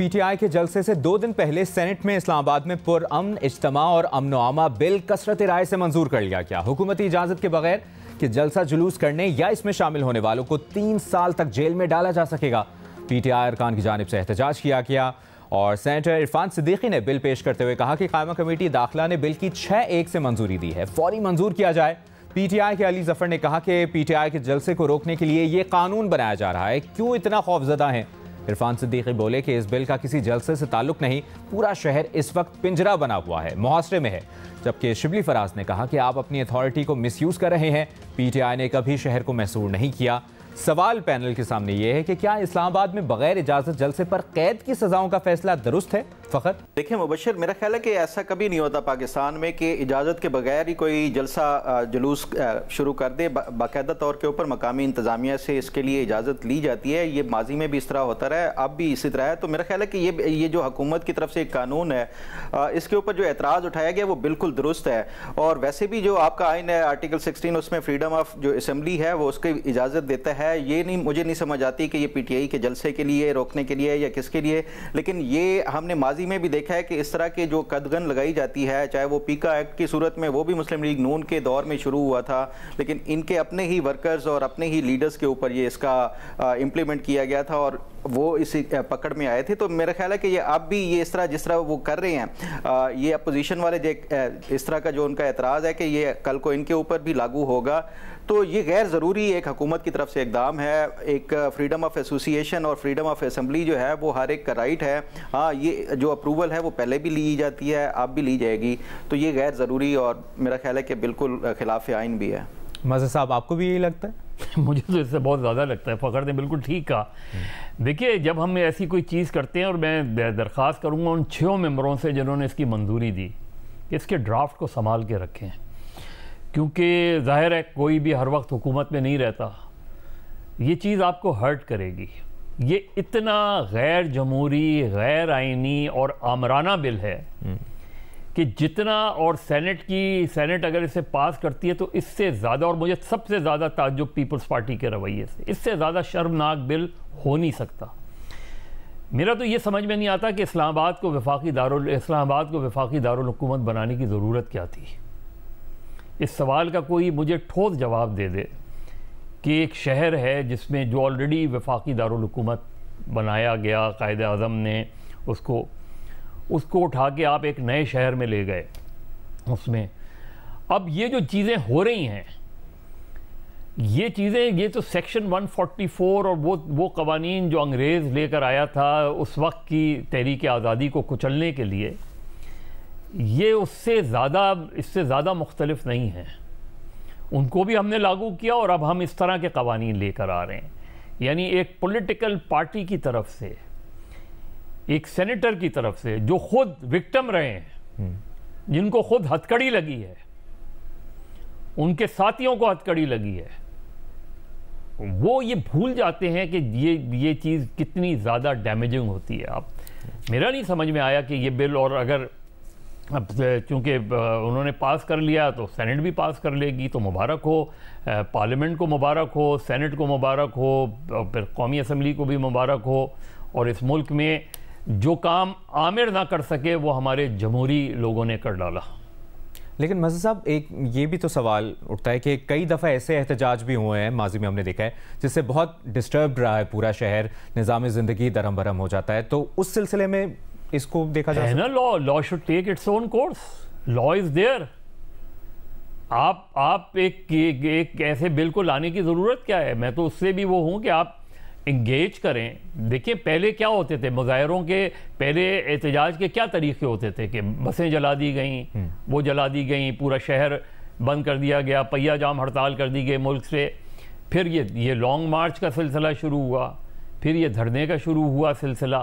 PTI के जलसे से दो दिन पहले सेनेट में इस्लामाबाद में पुरअमन इज्तम और अमन आमा बिल कसरत राय से मंजूर कर लिया गया हुकूमती इजाजत के बगैर कि जलसा जुलूस करने या इसमें शामिल होने वालों को तीन साल तक जेल में डाला जा सकेगा पीटीआई अरकान की जानब से एहतजाज किया गया और सेनेटर इरफान सिद्दीकी ने बिल पेश करते हुए कहा कि कायमा कमेटी दाखिला ने बिल की छः एक से मंजूरी दी है फौरी मंजूर किया जाए पीटीआई के अली जफर ने कहा कि पीटीआई के जलसे को रोकने के लिए ये कानून बनाया जा रहा है क्यों इतना खौफजदा है इरफान सिद्दीकी बोले कि इस बिल का किसी जलसे से ताल्लुक नहीं पूरा शहर इस वक्त पिंजरा बना हुआ है मुहासरे में है जबकि शिबली फराज ने कहा कि आप अपनी अथॉरिटी को मिसयूज कर रहे हैं पीटीआई ने कभी शहर को महसूर नहीं किया सवाल पैनल के सामने ये है कि क्या इस्लामाबाद में बगैर इजाजत जलसे पर कैद की सजाओं का फैसला दुरुस्त है फ़खर देखिए मुबशर मेरा ख्याल है कि ऐसा कभी नहीं होता पाकिस्तान में कि इजाज़त के बगैर ही कोई जलसा जुलूस शुरू कर दे बाकायदा तौर के ऊपर मकामी इंतज़ामिया से इसके लिए इजाज़त ली जाती है ये माजी में भी इस तरह होता रहा है अब भी इसी तरह है तो मेरा ख्याल है कि ये ये जो हकूमत की तरफ से एक कानून है इसके ऊपर जो एतराज़ उठाया गया वो बिल्कुल दुरुस्त है और वैसे भी जो आपका आइन है आर्टिकल सिक्सटीन उसमें फ्रीडम ऑफ जो इसम्बली है वो उसकी इजाज़त देता है ये नहीं मुझे नहीं समझ आती कि ये पी टी आई के जलसे के लिए रोकने के लिए या किसके लिए लेकिन ये हमने माजी माजी में भी देखा है कि इस तरह के जो कदगन लगाई जाती है चाहे वो पीका एक्ट की सूरत में वो भी मुस्लिम लीग नून के दौर में शुरू हुआ था लेकिन इनके अपने ही वर्कर्स और अपने ही लीडर्स के ऊपर ये इसका इम्प्लीमेंट किया गया था और वो इसी पकड़ में आए थे तो मेरा ख्याल है कि ये अब भी ये इस तरह जिस तरह वो कर रहे हैं ये अपोजिशन वाले इस तरह का जो उनका एतराज़ है कि ये कल को इनके ऊपर भी लागू होगा तो ये गैर ज़रूरी एक हकूमत की तरफ से इकदाम है एक फ्रीडम ऑफ एसोसिएशन और फ्रीडम ऑफ असम्बली जो है वो हर एक का राइट है हाँ ये जो अप्रूवल है वो पहले भी ली जाती है अब भी ली जाएगी तो ये गैर ज़रूरी और मेरा ख्याल है कि बिल्कुल खिलाफ आइन भी है मज़ा साहब आपको भी यही लगता है मुझे तो इससे बहुत ज़्यादा लगता है फ़खर ने बिल्कुल ठीक कहा देखिए जब हम ऐसी कोई चीज़ करते हैं और मैं दरख्वास्त करूँगा उन छः मेम्बरों से जिन्होंने इसकी मंजूरी दी कि इसके ड्राफ्ट को संभाल के रखें क्योंकि जाहिर है कोई भी हर वक्त हुकूमत में नहीं रहता ये चीज़ आपको हर्ट करेगी ये इतना गैर जमहूरी गैर आइनी और आमराना बिल है हम्म। कि जितना और सेनेट की सेनेट अगर इसे पास करती है तो इससे ज़्यादा और मुझे सबसे ज़्यादा ताजुब पीपल्स पार्टी के रवैये से इससे ज़्यादा शर्मनाक बिल हो नहीं सकता मेरा तो ये समझ में नहीं आता कि इस्लामाबाद को वफाकी दारुल इस्लामाबाद को वफाकी दारकूमत बनाने की ज़रूरत क्या थी इस सवाल का कोई मुझे ठोस जवाब दे दे कि एक शहर है जिसमें जो ऑलरेडी वफाकी दारकूमत बनाया गया कायद अज़म ने उसको उसको उठा के आप एक नए शहर में ले गए उसमें अब ये जो चीज़ें हो रही हैं ये चीज़ें ये तो सेक्शन 144 और वो वो कवानीन जो अंग्रेज़ लेकर आया था उस वक्त की तहरीक आज़ादी को कुचलने के लिए ये उससे ज़्यादा इससे ज़्यादा मुख्तलफ नहीं हैं उनको भी हमने लागू किया और अब हम इस तरह के कवानीन लेकर आ रहे हैं यानी एक पॉलिटिकल पार्टी की तरफ से एक सेनेटर की तरफ से जो खुद विक्टम रहे हैं हम्म। जिनको खुद हथकड़ी लगी है उनके साथियों को हथकड़ी लगी है वो ये भूल जाते हैं कि ये ये चीज़ कितनी ज़्यादा डैमेजिंग होती है आप मेरा नहीं समझ में आया कि ये बिल और अगर अब चूँकि उन्होंने पास कर लिया तो सेनेट भी पास कर लेगी तो मुबारक हो पार्लियामेंट को मुबारक हो सेनेट को मुबारक हो फिर कौमी असम्बली को भी मुबारक हो और इस मुल्क में जो काम आमिर ना कर सके वो हमारे जमहूरी लोगों ने कर डाला लेकिन मजद साहब एक ये भी तो सवाल उठता है कि कई दफ़ा ऐसे एहतजाज भी हुए हैं माजी में हमने देखा है जिससे बहुत डिस्टर्ब रहा है पूरा शहर निज़ाम ज़िंदगी दरम भरम हो जाता है तो उस सिलसिले में इसको देखा जाए ना law law should take its own course law is there आप आप एक, एक, एक ऐसे बिल को लाने की ज़रूरत क्या है मैं तो उससे भी वो हूँ कि आप इंगेज करें देखिए पहले क्या होते थे मुजाहरों के पहले एहतजाज के क्या तरीके होते थे कि बसें जला दी गई हम्म। वो जला दी गई पूरा शहर बंद कर दिया गया पहिया जाम हड़ताल कर दी गई मुल्क से फिर ये ये लॉन्ग मार्च का सिलसिला शुरू हुआ फिर ये धरने का शुरू हुआ सिलसिला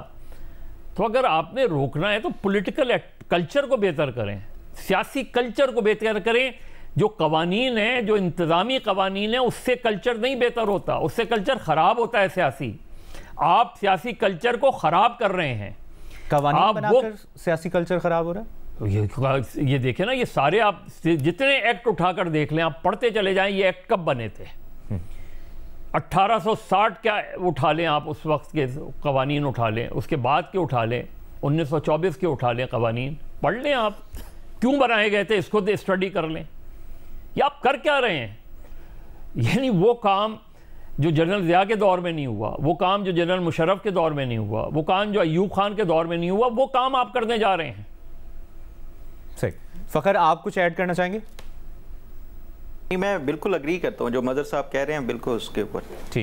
तो अगर आपने रोकना है तो पोलिटिकल कल्चर को बेहतर करें सियासी कल्चर को बेहतर करें जो कवानीन है जो इंतज़ामी कवानीन है उससे कल्चर नहीं बेहतर होता उससे कल्चर ख़राब होता है सियासी आप सियासी कल्चर को ख़राब कर रहे हैं आप वो सियासी कल्चर ख़राब हो रहा है ये, ये देखें ना ये सारे आप जितने एक्ट उठाकर देख लें आप पढ़ते चले जाएं ये एक्ट कब बने थे 1860 हम्म। क्या उठा लें आप उस वक्त के कवानीन उठा लें उसके बाद के उठा लें 1924 के उठा लें कवानीन पढ़ लें आप क्यों बनाए गए थे इसको स्टडी तो कर लें ये आप कर क्या रहे हैं यानी वो काम जो जनरल ज़िया के दौर में नहीं हुआ वो काम जो जनरल मुशरफ के दौर में नहीं हुआ वो काम जो अयूब खान के दौर में नहीं हुआ वो काम आप करने जा रहे हैं सही फ़खर आप कुछ ऐड करना चाहेंगे मैं बिल्कुल अग्री करता हूँ जो मदर साहब कह रहे हैं बिल्कुल उसके ऊपर ठीक